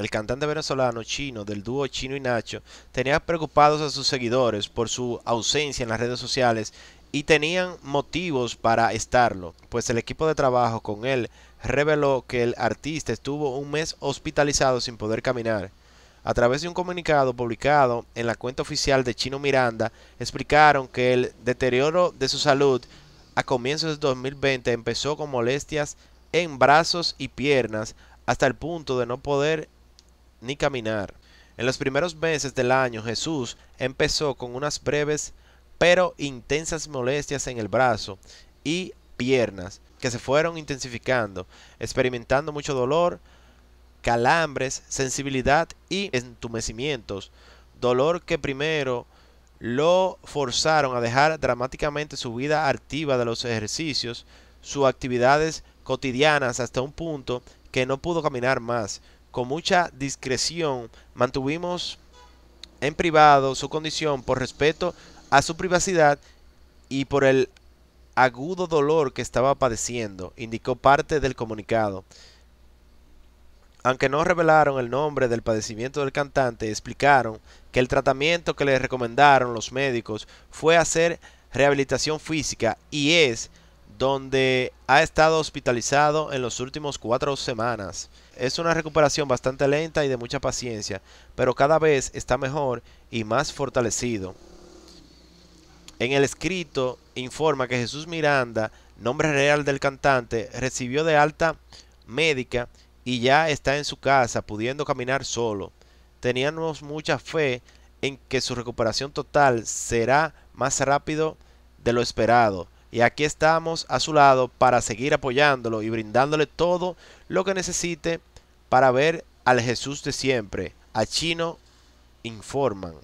el cantante venezolano chino del dúo Chino y Nacho, tenía preocupados a sus seguidores por su ausencia en las redes sociales y tenían motivos para estarlo, pues el equipo de trabajo con él reveló que el artista estuvo un mes hospitalizado sin poder caminar. A través de un comunicado publicado en la cuenta oficial de Chino Miranda, explicaron que el deterioro de su salud a comienzos de 2020 empezó con molestias en brazos y piernas hasta el punto de no poder ni caminar. En los primeros meses del año Jesús empezó con unas breves pero intensas molestias en el brazo y piernas que se fueron intensificando, experimentando mucho dolor, calambres, sensibilidad y entumecimientos, dolor que primero lo forzaron a dejar dramáticamente su vida activa de los ejercicios, sus actividades cotidianas hasta un punto que no pudo caminar más, con mucha discreción mantuvimos en privado su condición por respeto a su privacidad y por el agudo dolor que estaba padeciendo, indicó parte del comunicado. Aunque no revelaron el nombre del padecimiento del cantante, explicaron que el tratamiento que le recomendaron los médicos fue hacer rehabilitación física y es donde ha estado hospitalizado en los últimos cuatro semanas. Es una recuperación bastante lenta y de mucha paciencia, pero cada vez está mejor y más fortalecido. En el escrito informa que Jesús Miranda, nombre real del cantante, recibió de alta médica y ya está en su casa pudiendo caminar solo. Teníamos mucha fe en que su recuperación total será más rápido de lo esperado y aquí estamos a su lado para seguir apoyándolo y brindándole todo lo que necesite para ver al Jesús de siempre. A Chino informan.